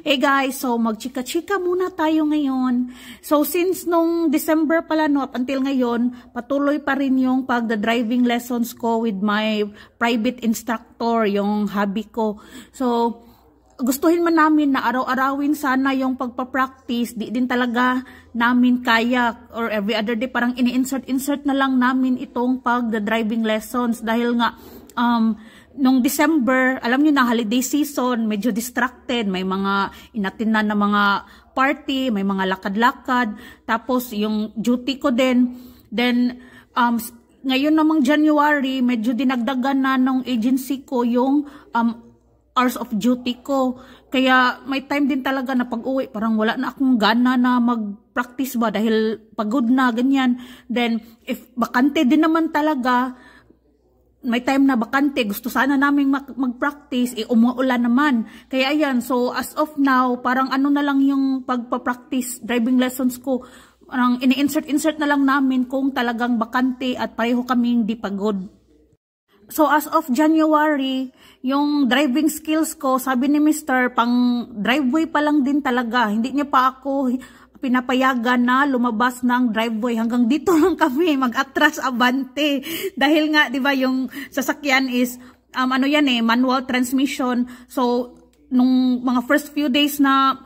Hey eh, guys, so magchika-chika muna tayo ngayon. So since nung December pala no, up until ngayon, patuloy pa rin yung pagda-driving lessons ko with my private instructor, yung hobby ko. So gustuhin man namin na araw-arawin sana yung pagpa-practice, di din talaga namin kaya or every other day parang ini-insert-insert na lang namin itong pagda-driving lessons dahil nga um, nung December, alam nyo na holiday season, medyo distracted, may mga inatinan na mga party, may mga lakad-lakad, tapos yung duty ko din. Then, um, ngayon namang January, medyo dinagdagan na nung agency ko yung um, hours of duty ko. Kaya may time din talaga na pag-uwi, parang wala na akong gana na mag-practice ba dahil pagod na, ganyan. Then, if bakante din naman talaga, may time na bakante, gusto sana naming mag-practice, eh umuulan naman. Kaya ayan, so as of now, parang ano na lang yung pagpa-practice driving lessons ko. Parang ini-insert-insert na lang namin kung talagang bakante at pareho kaming di pagod. So as of January, yung driving skills ko, sabi ni Mr. pang driveway pa lang din talaga. Hindi niya pa ako pinapayagan na lumabas ng driveway. Hanggang dito lang kami mag-atras abante. Dahil nga, di ba, yung sasakyan is, um, ano yan eh, manual transmission. So, nung mga first few days na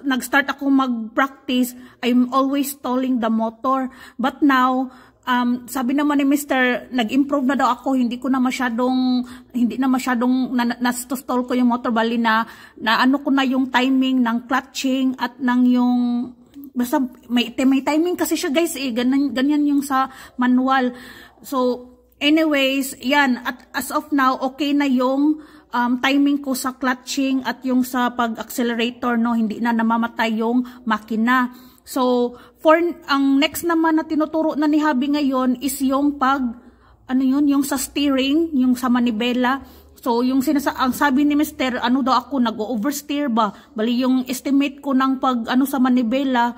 nag-start ako mag-practice, I'm always stalling the motor. But now, um, sabi naman ni Mr. nag-improve na daw ako, hindi ko na masyadong, hindi na masyadong na, nastostol ko yung motor, bali na, na ano ko na yung timing ng clutching at ng yung, basta may, may timing kasi siya guys eh, ganyan, ganyan yung sa manual. So, anyways, yan, at as of now, okay na yung, um, timing ko sa clutching at yung sa pag-accelerator, no, hindi na namamatay yung makina. So, for ang next naman na tinuturo na ni Habi ngayon is yung pag ano yun, yung sa steering, yung sa manibela. So, yung sinasa ang sabi ni Mr. ano daw ako nag-oversteer ba? Bali yung estimate ko ng pag ano sa manibela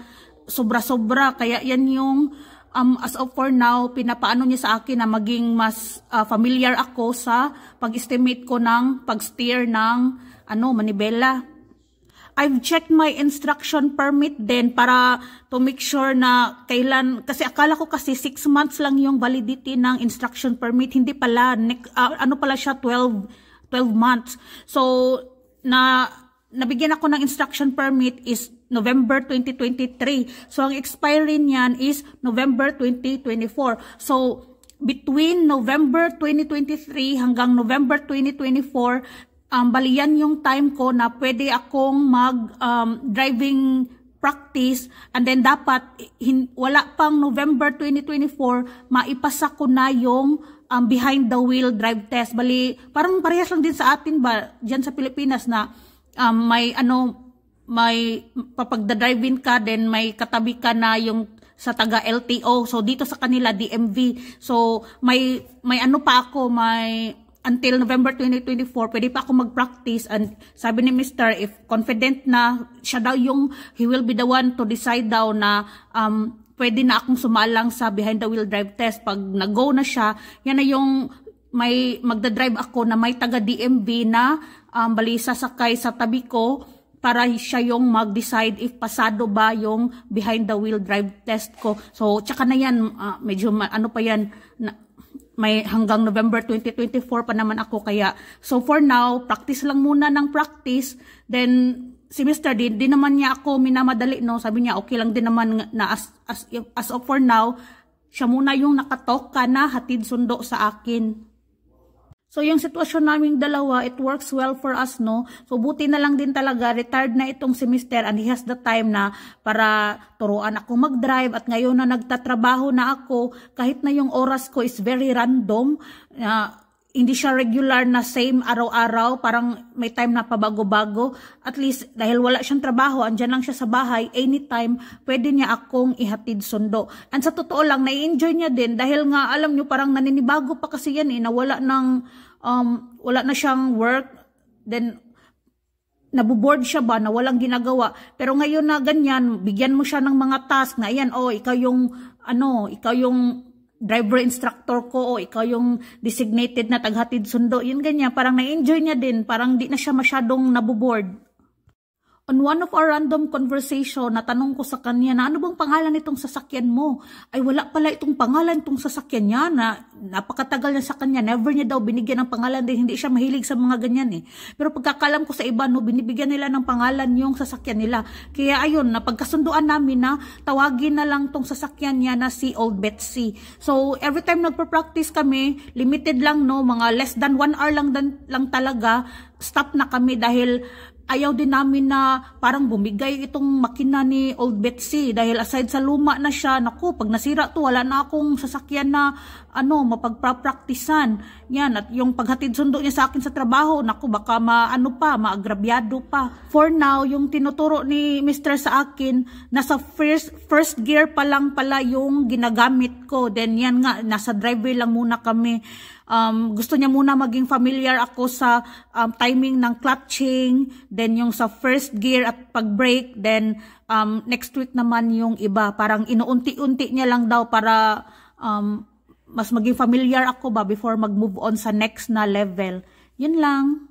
sobra-sobra kaya yan yung um, as of for now pinapaano niya sa akin na maging mas uh, familiar ako sa pag-estimate ko ng pag-steer ng ano manibela. I've checked my instruction permit then para to make sure na kailan, kasi akala ko kasi 6 months lang yung validity ng instruction permit, hindi pala, uh, ano pala siya, 12, 12 months. So, na nabigyan ako ng instruction permit is November 2023. So, ang expiry niyan is November 2024. So, between November 2023 hanggang November 2024, um, baliyan yung time ko na pwede akong mag um, driving practice and then dapat hin, wala pang November 2024 maipasa ko na yung um, behind the wheel drive test bali parang parehas lang din sa atin ba diyan sa Pilipinas na um, may ano may papagda-driving ka then may katabi ka na yung sa taga LTO so dito sa kanila DMV so may may ano pa ako may until November 2024, pwede pa ako mag-practice. And sabi ni Mr. if confident na siya daw yung, he will be the one to decide daw na um, pwede na akong sumalang sa behind the wheel drive test. Pag nag-go na siya, yan na yung may magda-drive ako na may taga DMV na um, bali sasakay sa tabi ko para siya yung mag-decide if pasado ba yung behind the wheel drive test ko. So, tsaka na yan, uh, medyo ano pa yan, na, may hanggang November 2024 pa naman ako kaya so for now practice lang muna ng practice then si Mr. Dean din naman niya ako minamadali no sabi niya okay lang din naman na as, as, as of for now siya muna yung nakatoka na hatid sundo sa akin So yung sitwasyon naming dalawa, it works well for us, no? So buti na lang din talaga, retired na itong si Mister and he has the time na para turuan ako mag-drive at ngayon na nagtatrabaho na ako, kahit na yung oras ko is very random, uh, hindi siya regular na same araw-araw, parang may time na pabago-bago. At least, dahil wala siyang trabaho, andyan lang siya sa bahay, anytime, pwede niya akong ihatid sundo. And sa totoo lang, nai-enjoy niya din dahil nga, alam niyo, parang naninibago pa kasi yan eh, na wala, ng, um, wala na siyang work. Then, nabuboard siya ba na walang ginagawa. Pero ngayon na ganyan, bigyan mo siya ng mga task na, ayan, oh, ikaw yung, ano, ikaw yung driver instructor ko o ikaw yung designated na taghatid sundo, yun ganyan, parang na-enjoy niya din, parang di na siya masyadong naboboard On one of our random conversation, natanong ko sa kanya na ano bang pangalan nitong sasakyan mo? Ay wala pala itong pangalan itong sasakyan niya na napakatagal na sa kanya. Never niya daw binigyan ng pangalan dahil hindi siya mahilig sa mga ganyan eh. Pero pagkakalam ko sa iba, no, binibigyan nila ng pangalan yung sasakyan nila. Kaya ayun, napagkasunduan namin na tawagin na lang tong sasakyan niya na si Old Betsy. So every time nagpa-practice kami, limited lang no, mga less than one hour lang, lang talaga, stop na kami dahil ayaw din namin na parang bumigay itong makina ni Old Betsy dahil aside sa luma na siya, naku, pag nasira to, wala na akong sasakyan na ano, mapagpapraktisan. Yan, at yung paghatid sundo niya sa akin sa trabaho, naku, baka maano pa, maagrabyado pa. For now, yung tinuturo ni Mr. sa akin, nasa first, first gear pa lang pala yung ginagamit ko. Then yan nga, nasa driveway lang muna kami um, gusto niya muna maging familiar ako sa um, timing ng clutching, Then yung sa first gear at pag-brake, then um, next week naman yung iba. Parang inuunti-unti niya lang daw para um, mas maging familiar ako ba before mag-move on sa next na level. Yun lang.